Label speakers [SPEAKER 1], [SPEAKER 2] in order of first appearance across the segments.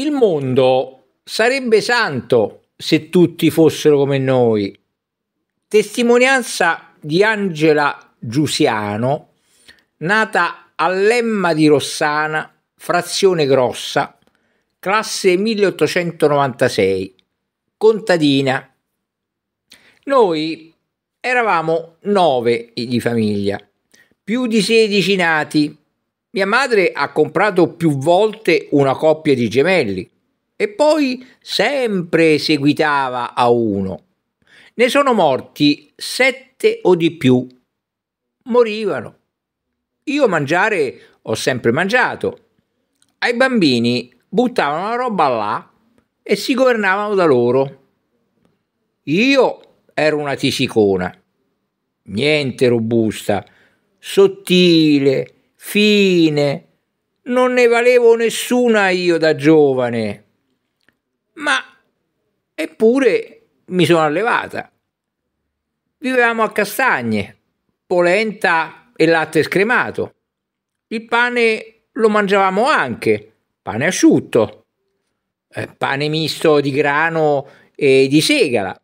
[SPEAKER 1] il mondo sarebbe santo se tutti fossero come noi. Testimonianza di Angela Giusiano, nata a Lemma di Rossana, frazione grossa, classe 1896, contadina. Noi eravamo nove di famiglia, più di sedici nati, mia madre ha comprato più volte una coppia di gemelli e poi sempre seguitava a uno. Ne sono morti sette o di più. Morivano. Io mangiare ho sempre mangiato. Ai bambini buttavano la roba là e si governavano da loro. Io ero una tisicona. Niente robusta, sottile Fine. Non ne valevo nessuna io da giovane. Ma eppure mi sono allevata. Vivevamo a castagne, polenta e latte scremato. Il pane lo mangiavamo anche, pane asciutto, eh, pane misto di grano e di segala.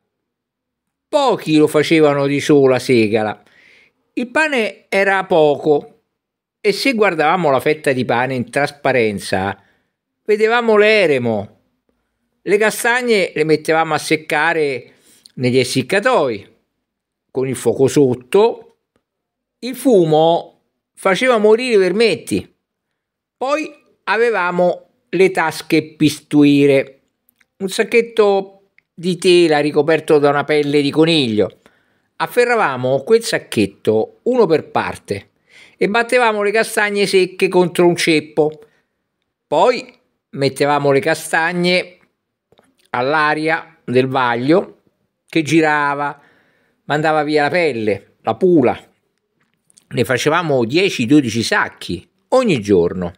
[SPEAKER 1] Pochi lo facevano di sola segala. Il pane era poco, e se guardavamo la fetta di pane in trasparenza, vedevamo l'eremo. Le castagne le mettevamo a seccare negli essiccatoi, con il fuoco sotto. Il fumo faceva morire i vermetti. Poi avevamo le tasche pistuire, un sacchetto di tela ricoperto da una pelle di coniglio. Afferravamo quel sacchetto uno per parte e battevamo le castagne secche contro un ceppo. Poi mettevamo le castagne all'aria del vaglio che girava, mandava via la pelle, la pula. Ne facevamo 10-12 sacchi ogni giorno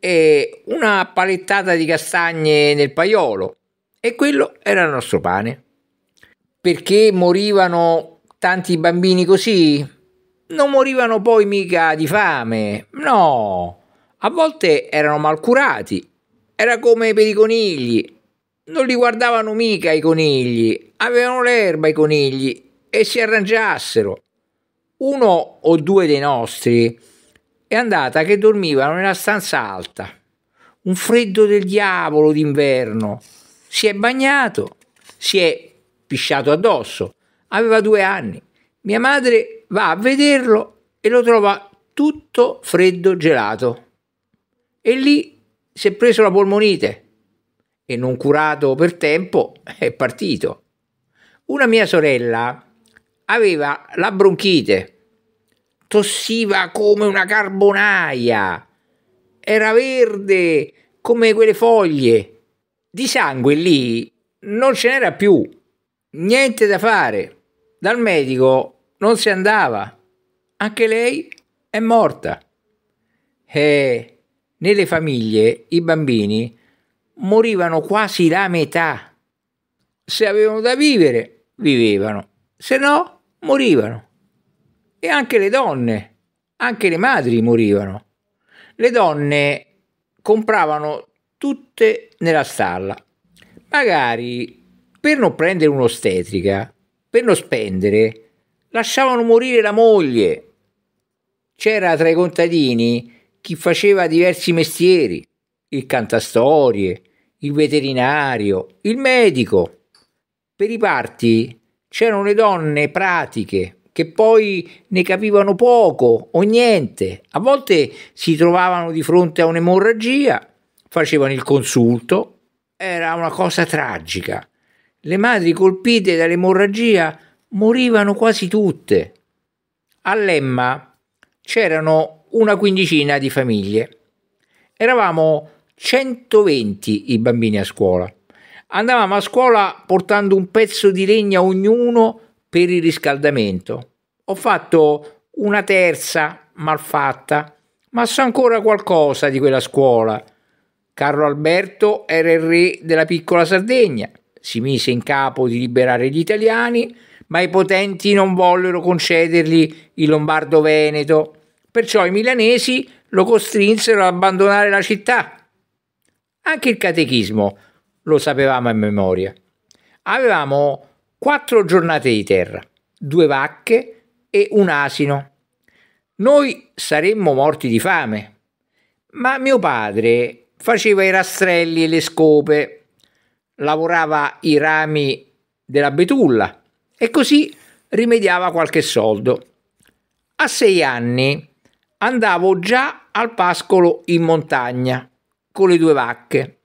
[SPEAKER 1] e una palettata di castagne nel paiolo e quello era il nostro pane. Perché morivano tanti bambini così? non morivano poi mica di fame, no, a volte erano mal curati, era come per i conigli, non li guardavano mica i conigli, avevano l'erba i conigli e si arrangiassero. Uno o due dei nostri è andata che dormivano nella stanza alta, un freddo del diavolo d'inverno, si è bagnato, si è pisciato addosso, aveva due anni, mia madre va a vederlo e lo trova tutto freddo gelato. E lì si è preso la polmonite e non curato per tempo è partito. Una mia sorella aveva la bronchite, tossiva come una carbonaia, era verde come quelle foglie. Di sangue lì non ce n'era più, niente da fare. Dal medico non si andava. Anche lei è morta. E eh, nelle famiglie i bambini morivano quasi la metà. Se avevano da vivere, vivevano, se no, morivano. E anche le donne, anche le madri morivano. Le donne compravano tutte nella stalla. Magari per non prendere un'ostetrica, per non spendere, lasciavano morire la moglie. C'era tra i contadini chi faceva diversi mestieri, il cantastorie, il veterinario, il medico. Per i parti c'erano le donne pratiche che poi ne capivano poco o niente. A volte si trovavano di fronte a un'emorragia, facevano il consulto. Era una cosa tragica. Le madri colpite dall'emorragia morivano quasi tutte. A Lemma c'erano una quindicina di famiglie. Eravamo 120 i bambini a scuola. Andavamo a scuola portando un pezzo di legna ognuno per il riscaldamento. Ho fatto una terza malfatta, ma so ancora qualcosa di quella scuola. Carlo Alberto era il re della piccola Sardegna, si mise in capo di liberare gli italiani ma i potenti non vollero concedergli il Lombardo-Veneto, perciò i milanesi lo costrinsero ad abbandonare la città. Anche il catechismo lo sapevamo a memoria. Avevamo quattro giornate di terra, due vacche e un asino. Noi saremmo morti di fame, ma mio padre faceva i rastrelli e le scope, lavorava i rami della betulla e così rimediava qualche soldo. A sei anni andavo già al pascolo in montagna con le due vacche.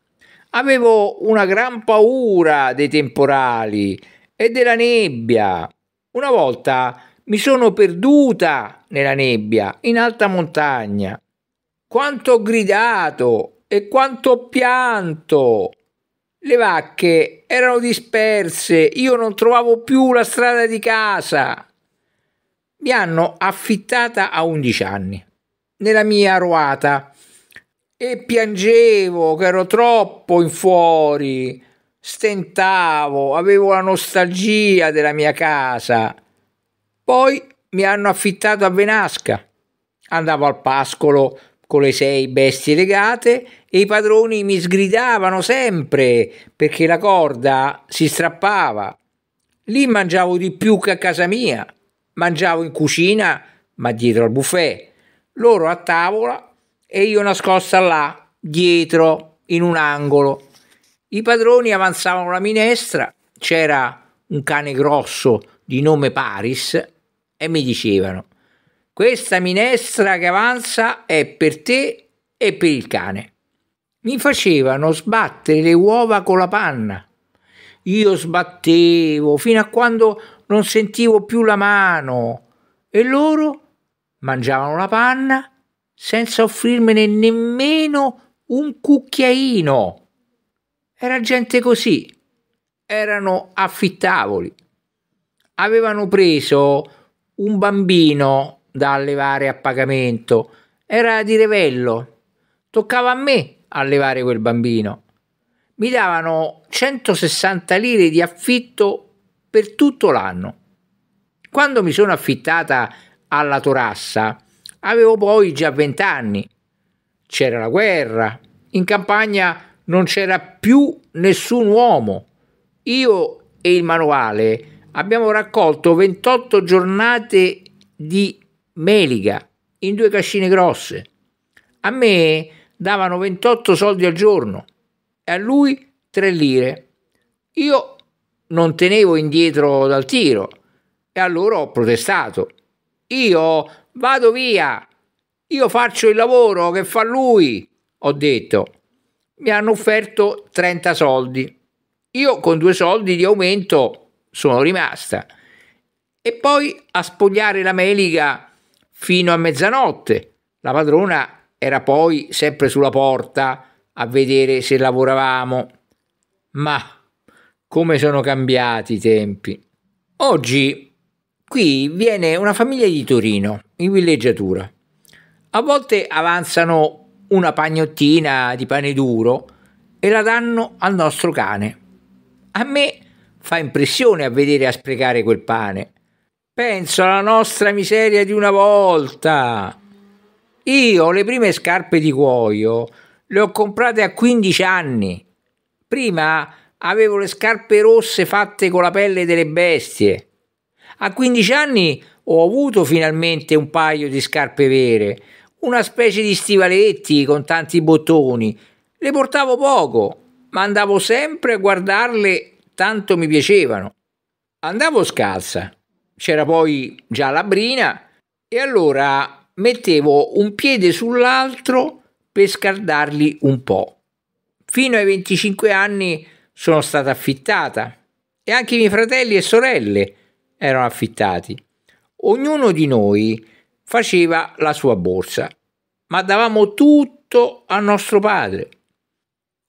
[SPEAKER 1] Avevo una gran paura dei temporali e della nebbia. Una volta mi sono perduta nella nebbia in alta montagna. Quanto ho gridato e quanto ho pianto! Le vacche erano disperse, io non trovavo più la strada di casa. Mi hanno affittata a 11 anni, nella mia ruata, e piangevo che ero troppo in fuori, stentavo, avevo la nostalgia della mia casa. Poi mi hanno affittato a Venasca, andavo al pascolo con le sei bestie legate e i padroni mi sgridavano sempre perché la corda si strappava. Lì mangiavo di più che a casa mia, mangiavo in cucina ma dietro al buffet, loro a tavola e io nascosta là, dietro, in un angolo. I padroni avanzavano la minestra, c'era un cane grosso di nome Paris e mi dicevano questa minestra che avanza è per te e per il cane. Mi facevano sbattere le uova con la panna. Io sbattevo fino a quando non sentivo più la mano e loro mangiavano la panna senza offrirmene nemmeno un cucchiaino. Era gente così. Erano affittavoli. Avevano preso un bambino da allevare a pagamento, era di revello. Toccava a me allevare quel bambino. Mi davano 160 lire di affitto per tutto l'anno. Quando mi sono affittata alla Torassa, avevo poi già 20 anni. C'era la guerra, in campagna non c'era più nessun uomo. Io e il manuale abbiamo raccolto 28 giornate di meliga, in due cascine grosse. A me davano 28 soldi al giorno e a lui 3 lire. Io non tenevo indietro dal tiro e allora ho protestato. Io vado via, io faccio il lavoro che fa lui, ho detto. Mi hanno offerto 30 soldi. Io con due soldi di aumento sono rimasta. E poi a spogliare la meliga fino a mezzanotte. La padrona era poi sempre sulla porta a vedere se lavoravamo. Ma come sono cambiati i tempi. Oggi qui viene una famiglia di Torino, in villeggiatura. A volte avanzano una pagnottina di pane duro e la danno al nostro cane. A me fa impressione a vedere a sprecare quel pane Penso alla nostra miseria di una volta. Io le prime scarpe di cuoio le ho comprate a 15 anni. Prima avevo le scarpe rosse fatte con la pelle delle bestie. A 15 anni ho avuto finalmente un paio di scarpe vere, una specie di stivaletti con tanti bottoni. Le portavo poco, ma andavo sempre a guardarle, tanto mi piacevano. Andavo scalza c'era poi già la brina e allora mettevo un piede sull'altro per scaldarli un po'. Fino ai 25 anni sono stata affittata e anche i miei fratelli e sorelle erano affittati. Ognuno di noi faceva la sua borsa, ma davamo tutto a nostro padre.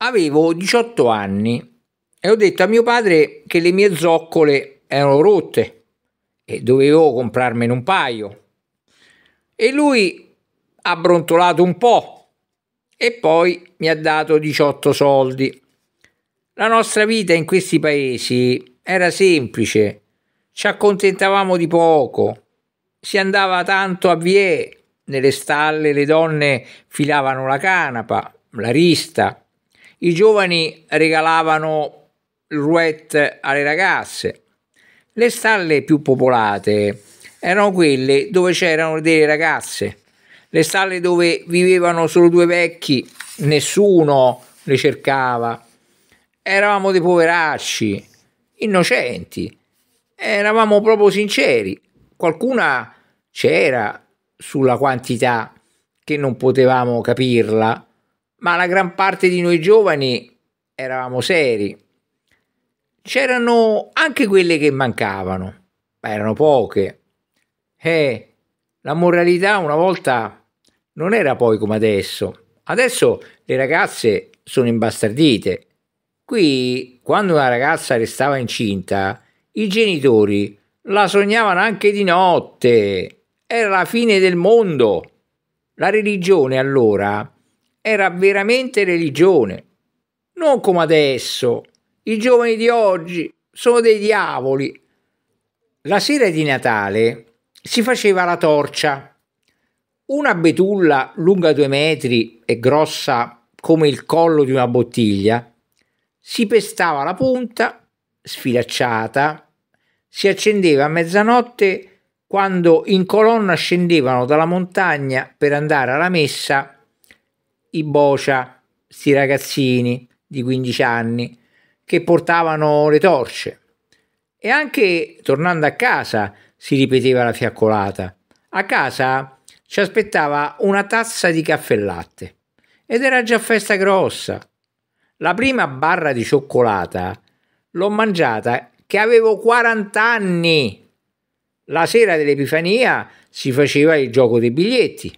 [SPEAKER 1] Avevo 18 anni e ho detto a mio padre che le mie zoccole erano rotte e dovevo comprarmene un paio. E lui ha brontolato un po' e poi mi ha dato 18 soldi. La nostra vita in questi paesi era semplice, ci accontentavamo di poco, si andava tanto a vie, nelle stalle le donne filavano la canapa, la rista, i giovani regalavano il l'ouette alle ragazze, le stalle più popolate erano quelle dove c'erano delle ragazze, le stalle dove vivevano solo due vecchi, nessuno le cercava. Eravamo dei poveracci, innocenti, eravamo proprio sinceri. Qualcuna c'era sulla quantità che non potevamo capirla, ma la gran parte di noi giovani eravamo seri c'erano anche quelle che mancavano, ma erano poche. Eh, la moralità una volta non era poi come adesso. Adesso le ragazze sono imbastardite. Qui, quando una ragazza restava incinta, i genitori la sognavano anche di notte. Era la fine del mondo. La religione allora era veramente religione, non come adesso i giovani di oggi sono dei diavoli. La sera di Natale si faceva la torcia. Una betulla lunga due metri e grossa come il collo di una bottiglia si pestava la punta sfilacciata, si accendeva a mezzanotte quando in colonna scendevano dalla montagna per andare alla messa i bocia, sti ragazzini di 15 anni, che portavano le torce. E anche tornando a casa si ripeteva la fiaccolata. A casa ci aspettava una tazza di caffè e latte ed era già festa grossa. La prima barra di cioccolata l'ho mangiata che avevo 40 anni. La sera dell'Epifania si faceva il gioco dei biglietti.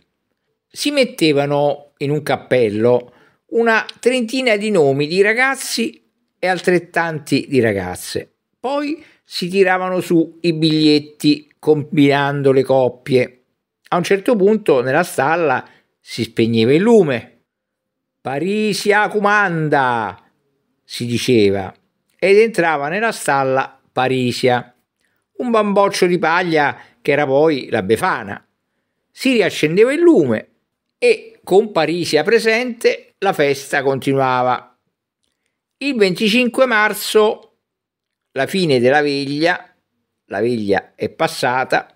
[SPEAKER 1] Si mettevano in un cappello una trentina di nomi di ragazzi e altrettanti di ragazze. Poi si tiravano su i biglietti combinando le coppie. A un certo punto nella stalla si spegneva il lume. Parisia comanda, si diceva, ed entrava nella stalla Parisia, un bamboccio di paglia che era poi la Befana. Si riaccendeva il lume e con Parisia presente la festa continuava. Il 25 marzo, la fine della veglia, la veglia è passata,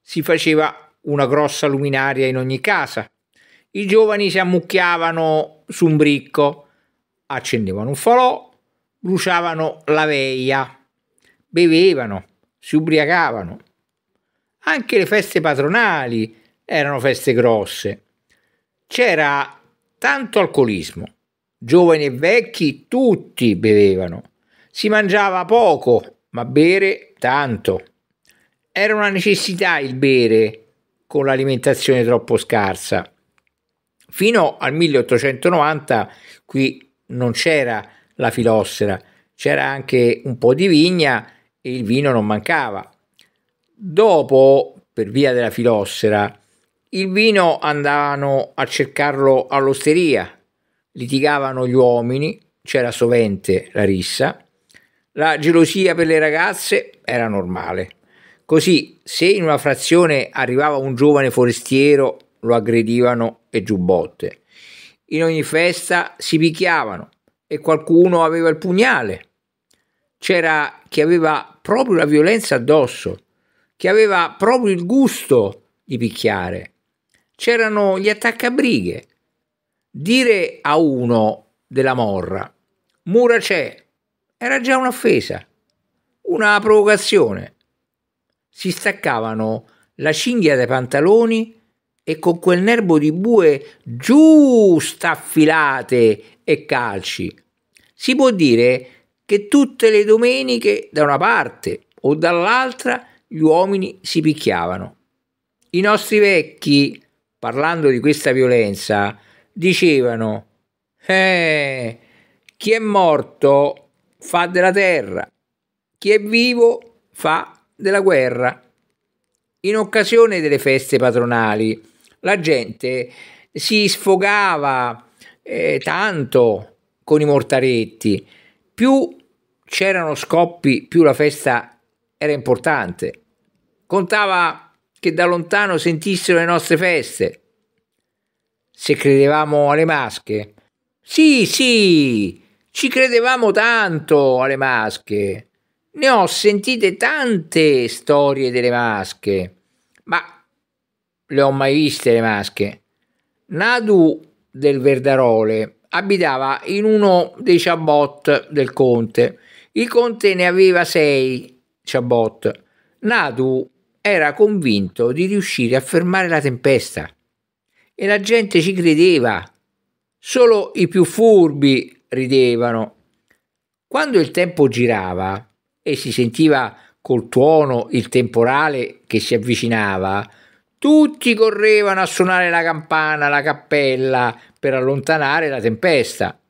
[SPEAKER 1] si faceva una grossa luminaria in ogni casa. I giovani si ammucchiavano su un bricco, accendevano un falò, bruciavano la veglia, bevevano, si ubriacavano. Anche le feste patronali erano feste grosse. C'era tanto alcolismo giovani e vecchi, tutti bevevano. Si mangiava poco, ma bere tanto. Era una necessità il bere con l'alimentazione troppo scarsa. Fino al 1890 qui non c'era la filossera, c'era anche un po' di vigna e il vino non mancava. Dopo, per via della filossera, il vino andavano a cercarlo all'osteria, litigavano gli uomini, c'era sovente la rissa, la gelosia per le ragazze era normale. Così, se in una frazione arrivava un giovane forestiero, lo aggredivano e giubbotte. In ogni festa si picchiavano e qualcuno aveva il pugnale. C'era chi aveva proprio la violenza addosso, chi aveva proprio il gusto di picchiare. C'erano gli attaccabrighe, Dire a uno della morra, mura c'è, era già un'offesa, una provocazione. Si staccavano la cinghia dai pantaloni e con quel nervo di bue giù staffilate e calci. Si può dire che tutte le domeniche da una parte o dall'altra gli uomini si picchiavano. I nostri vecchi, parlando di questa violenza, dicevano eh, chi è morto fa della terra, chi è vivo fa della guerra. In occasione delle feste patronali la gente si sfogava eh, tanto con i mortaretti, più c'erano scoppi, più la festa era importante. Contava che da lontano sentissero le nostre feste se credevamo alle masche. Sì, sì, ci credevamo tanto alle masche. Ne ho sentite tante storie delle masche, ma le ho mai viste le masche. Nadu del Verdarole abitava in uno dei ciabot del conte. Il conte ne aveva sei ciabot. Nadu era convinto di riuscire a fermare la tempesta e la gente ci credeva. Solo i più furbi ridevano. Quando il tempo girava e si sentiva col tuono il temporale che si avvicinava, tutti correvano a suonare la campana, la cappella, per allontanare la tempesta.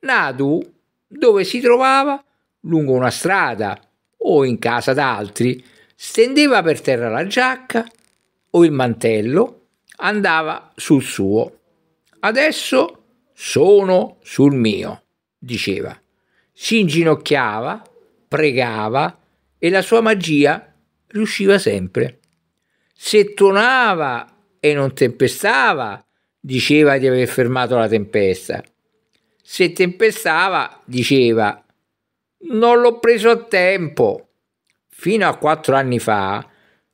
[SPEAKER 1] Nadu, dove si trovava, lungo una strada o in casa d'altri, stendeva per terra la giacca o il mantello andava sul suo. Adesso sono sul mio, diceva. Si inginocchiava, pregava e la sua magia riusciva sempre. Se tonava e non tempestava, diceva di aver fermato la tempesta. Se tempestava, diceva, non l'ho preso a tempo. Fino a quattro anni fa,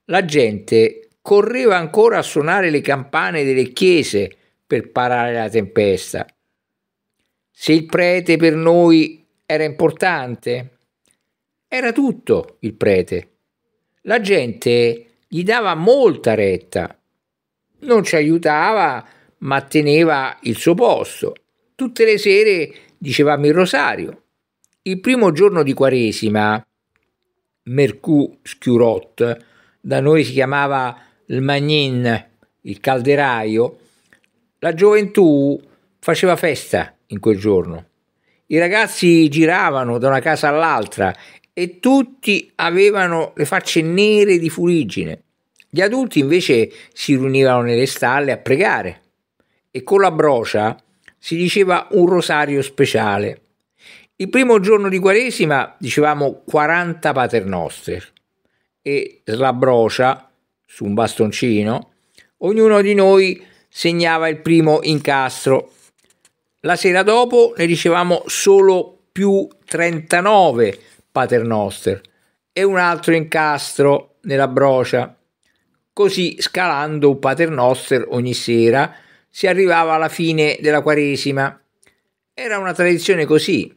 [SPEAKER 1] la gente correva ancora a suonare le campane delle chiese per parare la tempesta. Se il prete per noi era importante, era tutto il prete. La gente gli dava molta retta, non ci aiutava, ma teneva il suo posto. Tutte le sere dicevamo il rosario. Il primo giorno di Quaresima, Mercù Schiurot, da noi si chiamava il magnin, il calderaio, la gioventù faceva festa in quel giorno. I ragazzi giravano da una casa all'altra e tutti avevano le facce nere di fuliggine. Gli adulti invece si riunivano nelle stalle a pregare e con la brocia si diceva un rosario speciale. Il primo giorno di Quaresima dicevamo 40 paternoster e la brocia su un bastoncino, ognuno di noi segnava il primo incastro. La sera dopo ne dicevamo solo più 39 paternoster e un altro incastro nella brocia. Così scalando un paternoster ogni sera si arrivava alla fine della Quaresima. Era una tradizione così,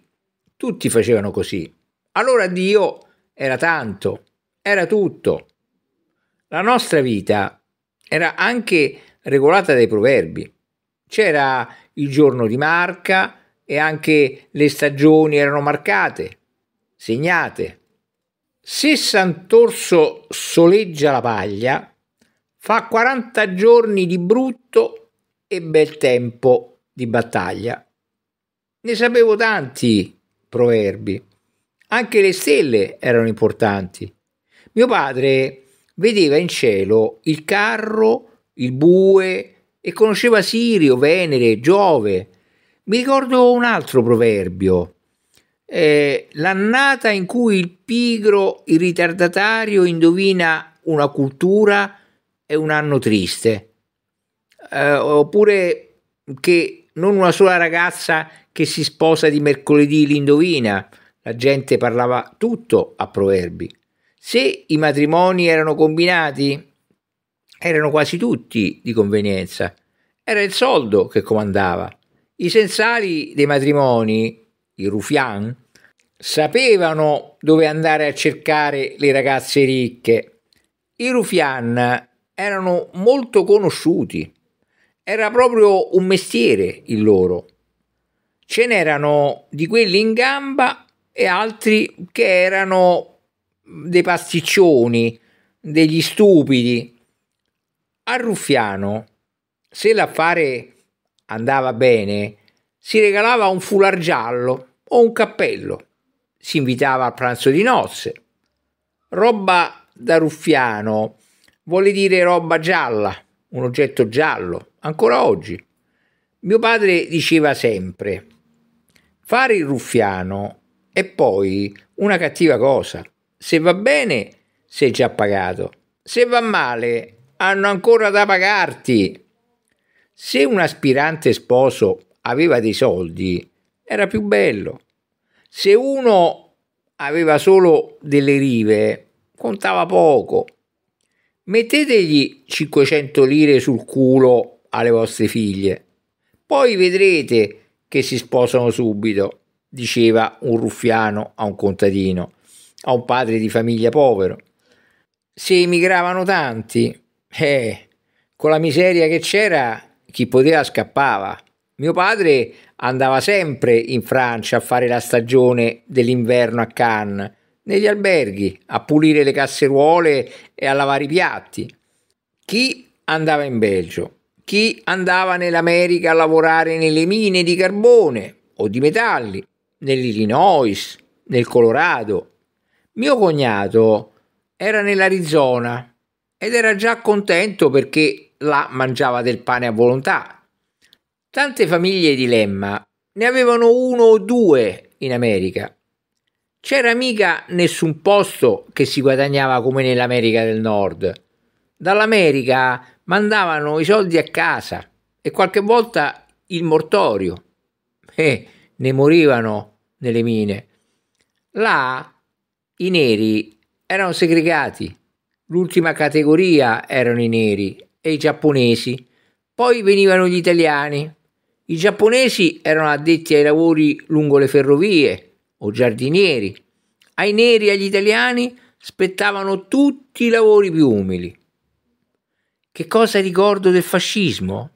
[SPEAKER 1] tutti facevano così. Allora Dio era tanto, era tutto. La nostra vita era anche regolata dai proverbi. C'era il giorno di marca e anche le stagioni erano marcate, segnate. Se Sant'Orso soleggia la paglia, fa 40 giorni di brutto e bel tempo di battaglia. Ne sapevo tanti proverbi. Anche le stelle erano importanti. Mio padre vedeva in cielo il carro, il bue e conosceva Sirio, Venere, Giove. Mi ricordo un altro proverbio. Eh, l'annata in cui il pigro, il ritardatario, indovina una cultura è un anno triste. Eh, oppure che non una sola ragazza che si sposa di mercoledì l'indovina. La gente parlava tutto a proverbi. Se i matrimoni erano combinati, erano quasi tutti di convenienza. Era il soldo che comandava. I sensali dei matrimoni, i rufian, sapevano dove andare a cercare le ragazze ricche. I rufian erano molto conosciuti. Era proprio un mestiere il loro. Ce n'erano di quelli in gamba e altri che erano dei pasticcioni, degli stupidi. Al Ruffiano, se l'affare andava bene, si regalava un fular giallo o un cappello, si invitava al pranzo di nozze. Roba da Ruffiano vuole dire roba gialla, un oggetto giallo, ancora oggi. Mio padre diceva sempre, fare il ruffiano è poi una cattiva cosa. Se va bene, sei già pagato. Se va male, hanno ancora da pagarti. Se un aspirante sposo aveva dei soldi, era più bello. Se uno aveva solo delle rive, contava poco. Mettetegli 500 lire sul culo alle vostre figlie. Poi vedrete che si sposano subito, diceva un ruffiano a un contadino a un padre di famiglia povero. Se emigravano tanti, eh, con la miseria che c'era chi poteva scappava. Mio padre andava sempre in Francia a fare la stagione dell'inverno a Cannes, negli alberghi, a pulire le casseruole e a lavare i piatti. Chi andava in Belgio, chi andava nell'America a lavorare nelle mine di carbone o di metalli, nell'Illinois, nel Colorado, mio cognato era nell'Arizona ed era già contento perché là mangiava del pane a volontà. Tante famiglie di Lemma ne avevano uno o due in America. C'era mica nessun posto che si guadagnava come nell'America del Nord. Dall'America mandavano i soldi a casa e qualche volta il mortorio. E eh, ne morivano nelle mine. Là i neri erano segregati. L'ultima categoria erano i neri e i giapponesi. Poi venivano gli italiani. I giapponesi erano addetti ai lavori lungo le ferrovie o giardinieri. Ai neri e agli italiani spettavano tutti i lavori più umili. Che cosa ricordo del fascismo?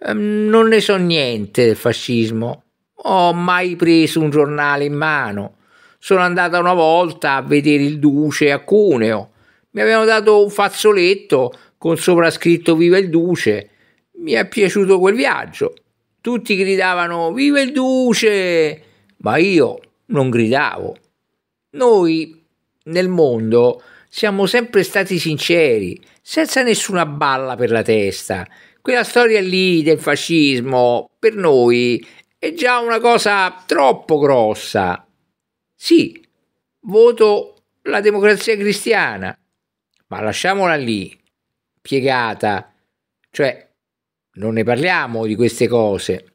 [SPEAKER 1] Ehm, non ne so niente del fascismo. Ho mai preso un giornale in mano sono andata una volta a vedere il duce a Cuneo. Mi avevano dato un fazzoletto con sopra scritto Viva il duce. Mi è piaciuto quel viaggio. Tutti gridavano Viva il duce! Ma io non gridavo. Noi nel mondo siamo sempre stati sinceri, senza nessuna balla per la testa. Quella storia lì del fascismo, per noi, è già una cosa troppo grossa. Sì, voto la democrazia cristiana, ma lasciamola lì, piegata, cioè non ne parliamo di queste cose.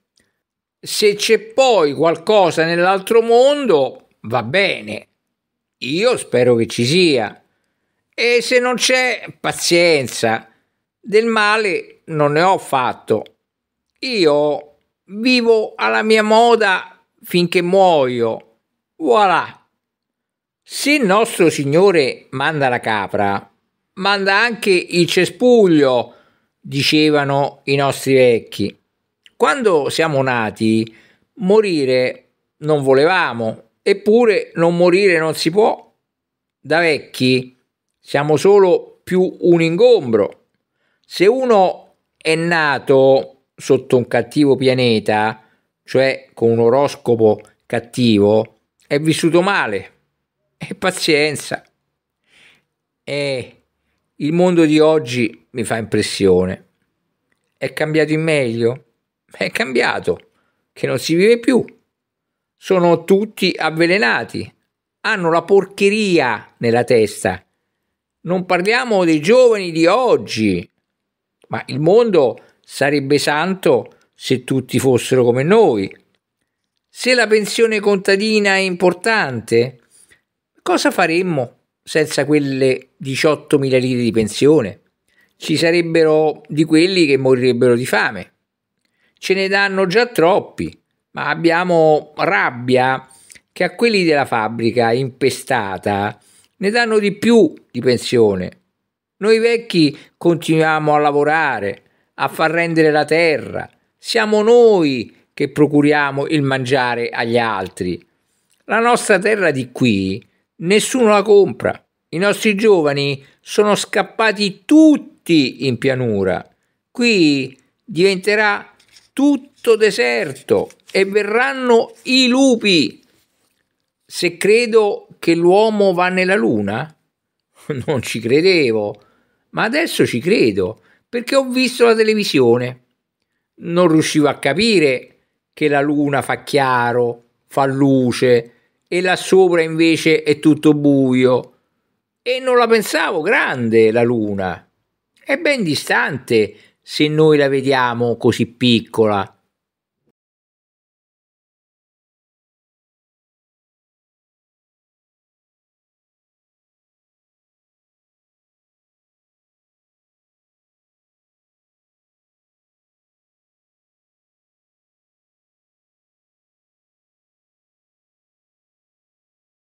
[SPEAKER 1] Se c'è poi qualcosa nell'altro mondo, va bene. Io spero che ci sia. E se non c'è, pazienza. Del male non ne ho fatto. Io vivo alla mia moda finché muoio. Voilà! Se il nostro Signore manda la capra, manda anche il cespuglio, dicevano i nostri vecchi. Quando siamo nati, morire non volevamo, eppure non morire non si può. Da vecchi siamo solo più un ingombro. Se uno è nato sotto un cattivo pianeta, cioè con un oroscopo cattivo, è vissuto male. E pazienza. E il mondo di oggi mi fa impressione. È cambiato in meglio? È cambiato, che non si vive più. Sono tutti avvelenati, hanno la porcheria nella testa. Non parliamo dei giovani di oggi, ma il mondo sarebbe santo se tutti fossero come noi, se la pensione contadina è importante, cosa faremmo senza quelle 18.000 lire di pensione? Ci sarebbero di quelli che morirebbero di fame. Ce ne danno già troppi, ma abbiamo rabbia che a quelli della fabbrica impestata ne danno di più di pensione. Noi vecchi continuiamo a lavorare, a far rendere la terra. Siamo noi che procuriamo il mangiare agli altri. La nostra terra di qui nessuno la compra. I nostri giovani sono scappati tutti in pianura. Qui diventerà tutto deserto e verranno i lupi. Se credo che l'uomo va nella luna? Non ci credevo, ma adesso ci credo perché ho visto la televisione. Non riuscivo a capire che la luna fa chiaro, fa luce e là sopra invece è tutto buio. E non la pensavo grande la luna. È ben distante se noi la vediamo così piccola.